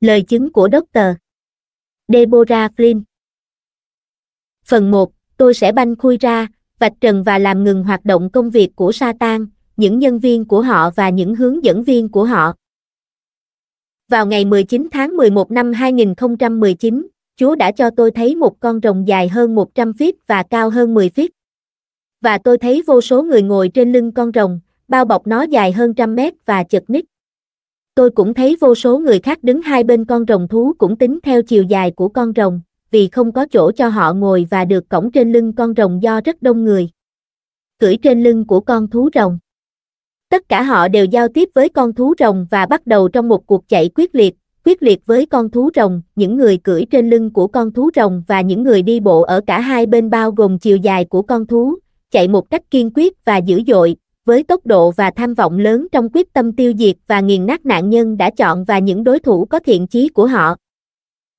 Lời chứng của Dr. Deborah Flynn Phần 1, tôi sẽ banh khui ra, vạch trần và làm ngừng hoạt động công việc của Satan, những nhân viên của họ và những hướng dẫn viên của họ. Vào ngày 19 tháng 11 năm 2019, Chúa đã cho tôi thấy một con rồng dài hơn 100 feet và cao hơn 10 feet. Và tôi thấy vô số người ngồi trên lưng con rồng, bao bọc nó dài hơn trăm mét và chật ních tôi cũng thấy vô số người khác đứng hai bên con rồng thú cũng tính theo chiều dài của con rồng, vì không có chỗ cho họ ngồi và được cổng trên lưng con rồng do rất đông người. Cưỡi trên lưng của con thú rồng. Tất cả họ đều giao tiếp với con thú rồng và bắt đầu trong một cuộc chạy quyết liệt, quyết liệt với con thú rồng, những người cưỡi trên lưng của con thú rồng và những người đi bộ ở cả hai bên bao gồm chiều dài của con thú, chạy một cách kiên quyết và dữ dội, với tốc độ và tham vọng lớn trong quyết tâm tiêu diệt và nghiền nát nạn nhân đã chọn và những đối thủ có thiện chí của họ.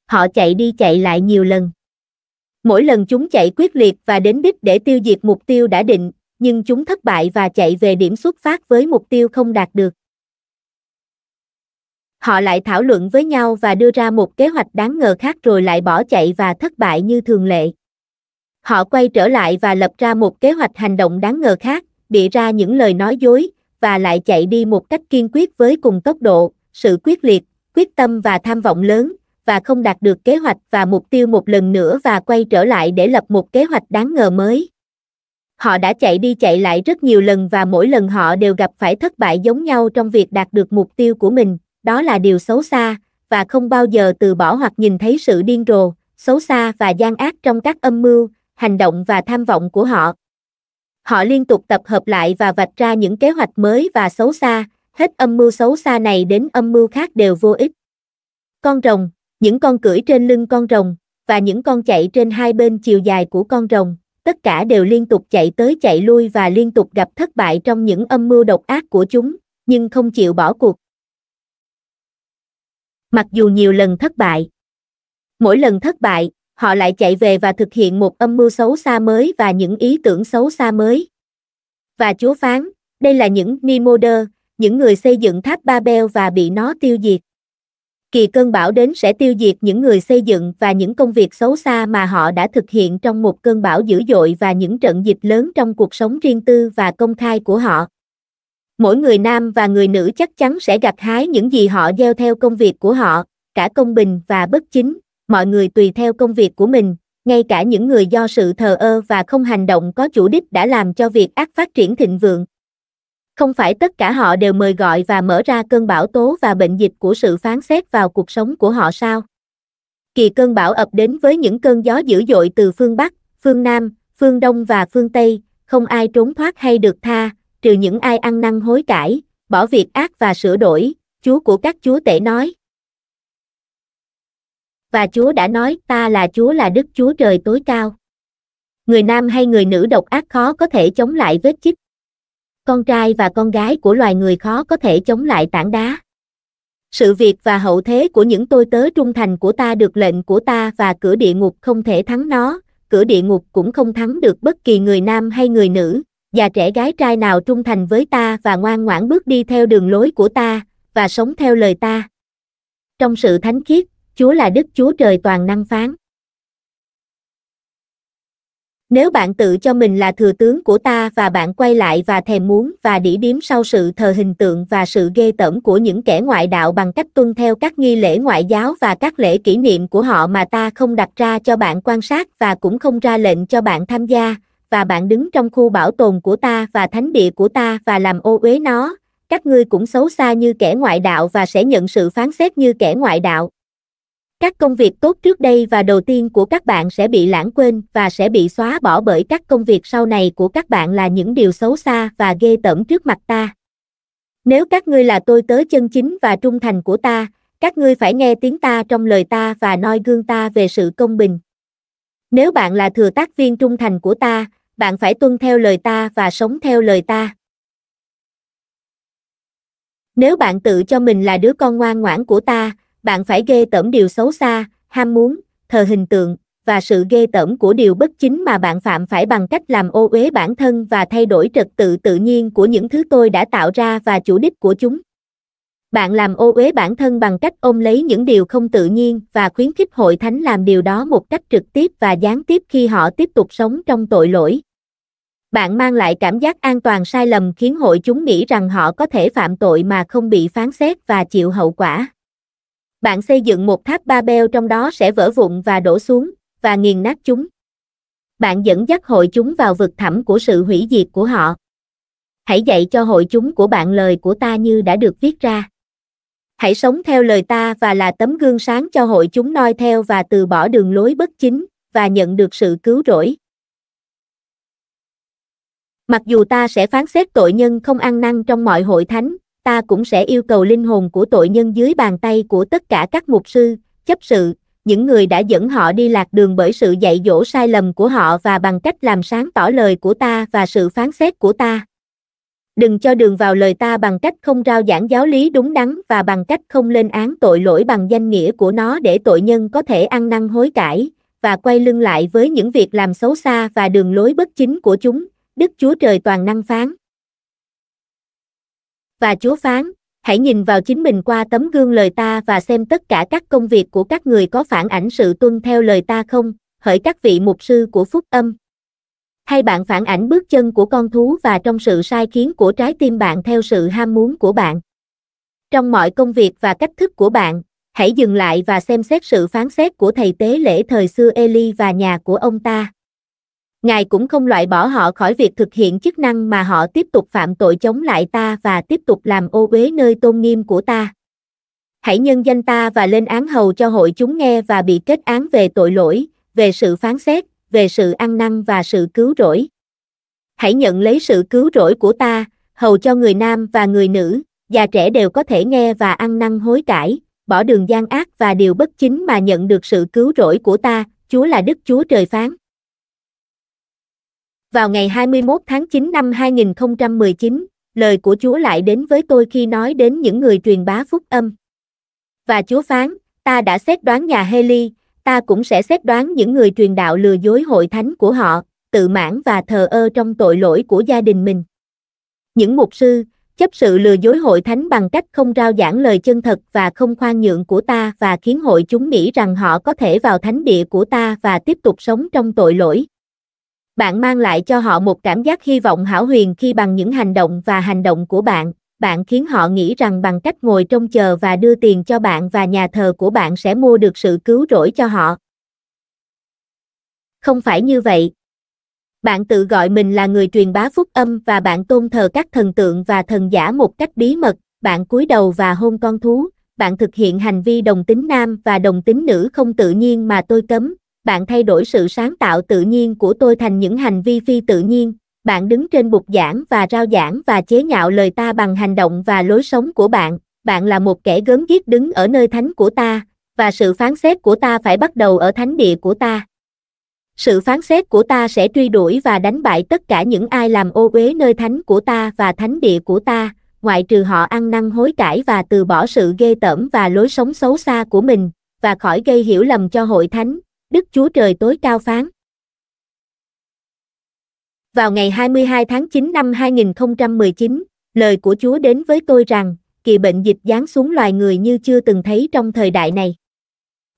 Họ chạy đi chạy lại nhiều lần. Mỗi lần chúng chạy quyết liệt và đến đích để tiêu diệt mục tiêu đã định, nhưng chúng thất bại và chạy về điểm xuất phát với mục tiêu không đạt được. Họ lại thảo luận với nhau và đưa ra một kế hoạch đáng ngờ khác rồi lại bỏ chạy và thất bại như thường lệ. Họ quay trở lại và lập ra một kế hoạch hành động đáng ngờ khác, bịa ra những lời nói dối, và lại chạy đi một cách kiên quyết với cùng tốc độ, sự quyết liệt, quyết tâm và tham vọng lớn, và không đạt được kế hoạch và mục tiêu một lần nữa và quay trở lại để lập một kế hoạch đáng ngờ mới. Họ đã chạy đi chạy lại rất nhiều lần và mỗi lần họ đều gặp phải thất bại giống nhau trong việc đạt được mục tiêu của mình, đó là điều xấu xa, và không bao giờ từ bỏ hoặc nhìn thấy sự điên rồ, xấu xa và gian ác trong các âm mưu, hành động và tham vọng của họ họ liên tục tập hợp lại và vạch ra những kế hoạch mới và xấu xa, hết âm mưu xấu xa này đến âm mưu khác đều vô ích. Con rồng, những con cưỡi trên lưng con rồng, và những con chạy trên hai bên chiều dài của con rồng, tất cả đều liên tục chạy tới chạy lui và liên tục gặp thất bại trong những âm mưu độc ác của chúng, nhưng không chịu bỏ cuộc. Mặc dù nhiều lần thất bại, mỗi lần thất bại, họ lại chạy về và thực hiện một âm mưu xấu xa mới và những ý tưởng xấu xa mới. Và Chúa phán, đây là những Nimoder, những người xây dựng tháp Babel và bị nó tiêu diệt. Kỳ cơn bão đến sẽ tiêu diệt những người xây dựng và những công việc xấu xa mà họ đã thực hiện trong một cơn bão dữ dội và những trận dịch lớn trong cuộc sống riêng tư và công khai của họ. Mỗi người nam và người nữ chắc chắn sẽ gặt hái những gì họ gieo theo công việc của họ, cả công bình và bất chính, mọi người tùy theo công việc của mình, ngay cả những người do sự thờ ơ và không hành động có chủ đích đã làm cho việc ác phát triển thịnh vượng. Không phải tất cả họ đều mời gọi và mở ra cơn bão tố và bệnh dịch của sự phán xét vào cuộc sống của họ sao? Kỳ cơn bão ập đến với những cơn gió dữ dội từ phương Bắc, phương Nam, phương Đông và phương Tây, không ai trốn thoát hay được tha, trừ những ai ăn năn hối cải, bỏ việc ác và sửa đổi, chúa của các chúa tể nói và Chúa đã nói ta là Chúa là Đức Chúa Trời tối cao. Người nam hay người nữ độc ác khó có thể chống lại vết chích. Con trai và con gái của loài người khó có thể chống lại tảng đá. Sự việc và hậu thế của những tôi tớ trung thành của ta được lệnh của ta và cửa địa ngục không thể thắng nó, cửa địa ngục cũng không thắng được bất kỳ người nam hay người nữ, và trẻ gái trai nào trung thành với ta và ngoan ngoãn bước đi theo đường lối của ta, và sống theo lời ta. Trong sự thánh khiết, Chúa là Đức Chúa Trời toàn năng phán. Nếu bạn tự cho mình là thừa tướng của ta và bạn quay lại và thèm muốn và đỉ điếm sau sự thờ hình tượng và sự ghê tởm của những kẻ ngoại đạo bằng cách tuân theo các nghi lễ ngoại giáo và các lễ kỷ niệm của họ mà ta không đặt ra cho bạn quan sát và cũng không ra lệnh cho bạn tham gia, và bạn đứng trong khu bảo tồn của ta và thánh địa của ta và làm ô uế nó, các ngươi cũng xấu xa như kẻ ngoại đạo và sẽ nhận sự phán xét như kẻ ngoại đạo. Các công việc tốt trước đây và đầu tiên của các bạn sẽ bị lãng quên và sẽ bị xóa bỏ bởi các công việc sau này của các bạn là những điều xấu xa và ghê tởm trước mặt ta. Nếu các ngươi là tôi tớ chân chính và trung thành của ta, các ngươi phải nghe tiếng ta trong lời ta và noi gương ta về sự công bình. Nếu bạn là thừa tác viên trung thành của ta, bạn phải tuân theo lời ta và sống theo lời ta. Nếu bạn tự cho mình là đứa con ngoan ngoãn của ta, bạn phải ghê tởm điều xấu xa, ham muốn, thờ hình tượng, và sự ghê tởm của điều bất chính mà bạn phạm phải bằng cách làm ô uế bản thân và thay đổi trật tự tự nhiên của những thứ tôi đã tạo ra và chủ đích của chúng. Bạn làm ô uế bản thân bằng cách ôm lấy những điều không tự nhiên và khuyến khích hội thánh làm điều đó một cách trực tiếp và gián tiếp khi họ tiếp tục sống trong tội lỗi. Bạn mang lại cảm giác an toàn sai lầm khiến hội chúng nghĩ rằng họ có thể phạm tội mà không bị phán xét và chịu hậu quả bạn xây dựng một tháp ba beo trong đó sẽ vỡ vụn và đổ xuống, và nghiền nát chúng. Bạn dẫn dắt hội chúng vào vực thẳm của sự hủy diệt của họ. Hãy dạy cho hội chúng của bạn lời của ta như đã được viết ra. Hãy sống theo lời ta và là tấm gương sáng cho hội chúng noi theo và từ bỏ đường lối bất chính và nhận được sự cứu rỗi. Mặc dù ta sẽ phán xét tội nhân không ăn năn trong mọi hội thánh, ta cũng sẽ yêu cầu linh hồn của tội nhân dưới bàn tay của tất cả các mục sư, chấp sự, những người đã dẫn họ đi lạc đường bởi sự dạy dỗ sai lầm của họ và bằng cách làm sáng tỏ lời của ta và sự phán xét của ta. Đừng cho đường vào lời ta bằng cách không rao giảng giáo lý đúng đắn và bằng cách không lên án tội lỗi bằng danh nghĩa của nó để tội nhân có thể ăn năn hối cải và quay lưng lại với những việc làm xấu xa và đường lối bất chính của chúng, Đức Chúa Trời toàn năng phán và Chúa phán, hãy nhìn vào chính mình qua tấm gương lời ta và xem tất cả các công việc của các người có phản ảnh sự tuân theo lời ta không, hỡi các vị mục sư của phúc âm. Hay bạn phản ảnh bước chân của con thú và trong sự sai khiến của trái tim bạn theo sự ham muốn của bạn. Trong mọi công việc và cách thức của bạn, hãy dừng lại và xem xét sự phán xét của thầy tế lễ thời xưa Eli và nhà của ông ta. Ngài cũng không loại bỏ họ khỏi việc thực hiện chức năng mà họ tiếp tục phạm tội chống lại ta và tiếp tục làm ô uế nơi tôn nghiêm của ta. Hãy nhân danh ta và lên án hầu cho hội chúng nghe và bị kết án về tội lỗi, về sự phán xét, về sự ăn năn và sự cứu rỗi. Hãy nhận lấy sự cứu rỗi của ta, hầu cho người nam và người nữ, già trẻ đều có thể nghe và ăn năn hối cải, bỏ đường gian ác và điều bất chính mà nhận được sự cứu rỗi của ta, Chúa là Đức Chúa trời phán. Vào ngày 21 tháng 9 năm 2019, lời của Chúa lại đến với tôi khi nói đến những người truyền bá phúc âm. Và Chúa phán, ta đã xét đoán nhà Heli, ta cũng sẽ xét đoán những người truyền đạo lừa dối hội thánh của họ, tự mãn và thờ ơ trong tội lỗi của gia đình mình. Những mục sư, chấp sự lừa dối hội thánh bằng cách không trao giảng lời chân thật và không khoan nhượng của ta và khiến hội chúng nghĩ rằng họ có thể vào thánh địa của ta và tiếp tục sống trong tội lỗi bạn mang lại cho họ một cảm giác hy vọng hảo huyền khi bằng những hành động và hành động của bạn, bạn khiến họ nghĩ rằng bằng cách ngồi trông chờ và đưa tiền cho bạn và nhà thờ của bạn sẽ mua được sự cứu rỗi cho họ. Không phải như vậy. Bạn tự gọi mình là người truyền bá phúc âm và bạn tôn thờ các thần tượng và thần giả một cách bí mật, bạn cúi đầu và hôn con thú, bạn thực hiện hành vi đồng tính nam và đồng tính nữ không tự nhiên mà tôi cấm, bạn thay đổi sự sáng tạo tự nhiên của tôi thành những hành vi phi tự nhiên, bạn đứng trên bục giảng và rao giảng và chế nhạo lời ta bằng hành động và lối sống của bạn, bạn là một kẻ gớm ghiếc đứng ở nơi thánh của ta, và sự phán xét của ta phải bắt đầu ở thánh địa của ta. Sự phán xét của ta sẽ truy đuổi và đánh bại tất cả những ai làm ô uế nơi thánh của ta và thánh địa của ta, ngoại trừ họ ăn năn hối cải và từ bỏ sự ghê tởm và lối sống xấu xa của mình, và khỏi gây hiểu lầm cho hội thánh, Đức Chúa Trời tối cao phán. Vào ngày 22 tháng 9 năm 2019, lời của Chúa đến với tôi rằng, kỳ bệnh dịch giáng xuống loài người như chưa từng thấy trong thời đại này.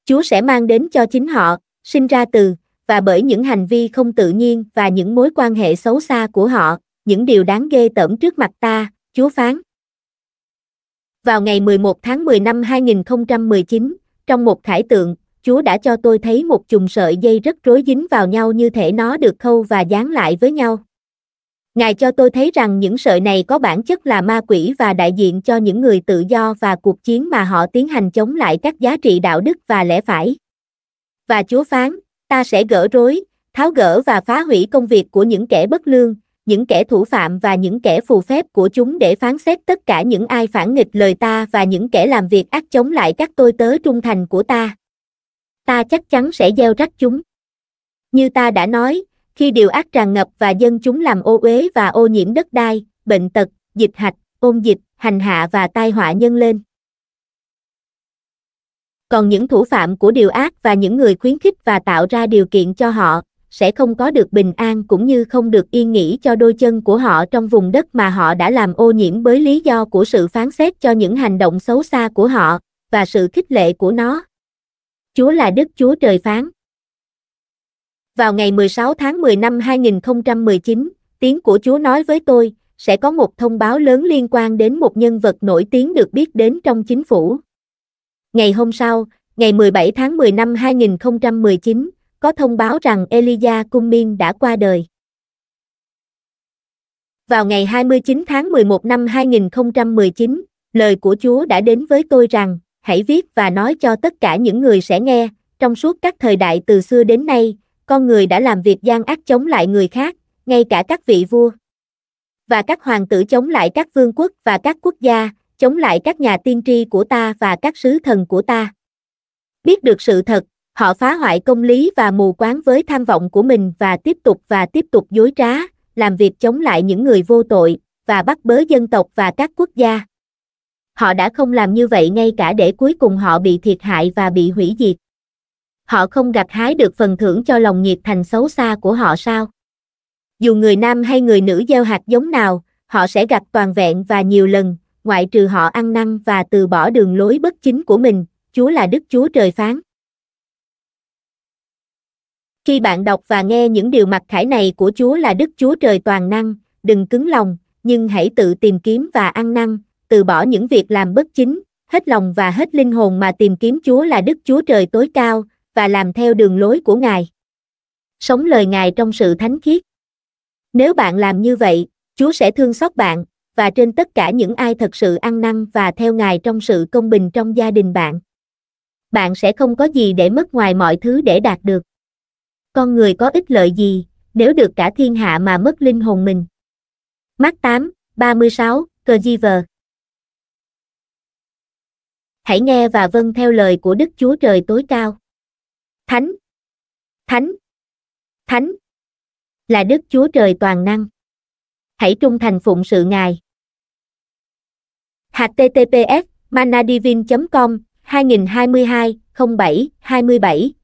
Chúa sẽ mang đến cho chính họ, sinh ra từ, và bởi những hành vi không tự nhiên và những mối quan hệ xấu xa của họ, những điều đáng ghê tởm trước mặt ta, Chúa phán. Vào ngày 11 tháng 10 năm 2019, trong một khải tượng, Chúa đã cho tôi thấy một chùm sợi dây rất rối dính vào nhau như thể nó được khâu và dán lại với nhau. Ngài cho tôi thấy rằng những sợi này có bản chất là ma quỷ và đại diện cho những người tự do và cuộc chiến mà họ tiến hành chống lại các giá trị đạo đức và lẽ phải. Và Chúa phán, ta sẽ gỡ rối, tháo gỡ và phá hủy công việc của những kẻ bất lương, những kẻ thủ phạm và những kẻ phù phép của chúng để phán xét tất cả những ai phản nghịch lời ta và những kẻ làm việc ác chống lại các tôi tớ trung thành của ta ta chắc chắn sẽ gieo rắc chúng. Như ta đã nói, khi điều ác tràn ngập và dân chúng làm ô uế và ô nhiễm đất đai, bệnh tật, dịch hạch, ôn dịch, hành hạ và tai họa nhân lên. Còn những thủ phạm của điều ác và những người khuyến khích và tạo ra điều kiện cho họ, sẽ không có được bình an cũng như không được yên nghỉ cho đôi chân của họ trong vùng đất mà họ đã làm ô nhiễm bởi lý do của sự phán xét cho những hành động xấu xa của họ, và sự khích lệ của nó. Chúa là Đức Chúa Trời phán. Vào ngày 16 tháng 10 năm 2019, tiếng của Chúa nói với tôi, sẽ có một thông báo lớn liên quan đến một nhân vật nổi tiếng được biết đến trong chính phủ. Ngày hôm sau, ngày 17 tháng 10 năm 2019, có thông báo rằng Elijah cummin đã qua đời. Vào ngày 29 tháng 11 năm 2019, lời của Chúa đã đến với tôi rằng, hãy viết và nói cho tất cả những người sẽ nghe, trong suốt các thời đại từ xưa đến nay, con người đã làm việc gian ác chống lại người khác, ngay cả các vị vua và các hoàng tử chống lại các vương quốc và các quốc gia, chống lại các nhà tiên tri của ta và các sứ thần của ta. Biết được sự thật, họ phá hoại công lý và mù quáng với tham vọng của mình và tiếp tục và tiếp tục dối trá, làm việc chống lại những người vô tội và bắt bớ dân tộc và các quốc gia họ đã không làm như vậy ngay cả để cuối cùng họ bị thiệt hại và bị hủy diệt. Họ không gặt hái được phần thưởng cho lòng nhiệt thành xấu xa của họ sao? Dù người nam hay người nữ gieo hạt giống nào, họ sẽ gặp toàn vẹn và nhiều lần, ngoại trừ họ ăn năn và từ bỏ đường lối bất chính của mình, Chúa là Đức Chúa trời phán. Khi bạn đọc và nghe những điều mặc khải này của Chúa là Đức Chúa trời toàn năng, đừng cứng lòng, nhưng hãy tự tìm kiếm và ăn năn, từ bỏ những việc làm bất chính, hết lòng và hết linh hồn mà tìm kiếm Chúa là Đức Chúa Trời tối cao, và làm theo đường lối của Ngài. Sống lời Ngài trong sự thánh khiết. Nếu bạn làm như vậy, Chúa sẽ thương xót bạn, và trên tất cả những ai thật sự ăn năn và theo Ngài trong sự công bình trong gia đình bạn. Bạn sẽ không có gì để mất ngoài mọi thứ để đạt được. Con người có ích lợi gì, nếu được cả thiên hạ mà mất linh hồn mình? Mát 8, 36, Cơ Giver hãy nghe và vâng theo lời của Đức Chúa Trời tối cao. Thánh, Thánh, Thánh là Đức Chúa Trời toàn năng. Hãy trung thành phụng sự Ngài. https manadivin com 2022 07 27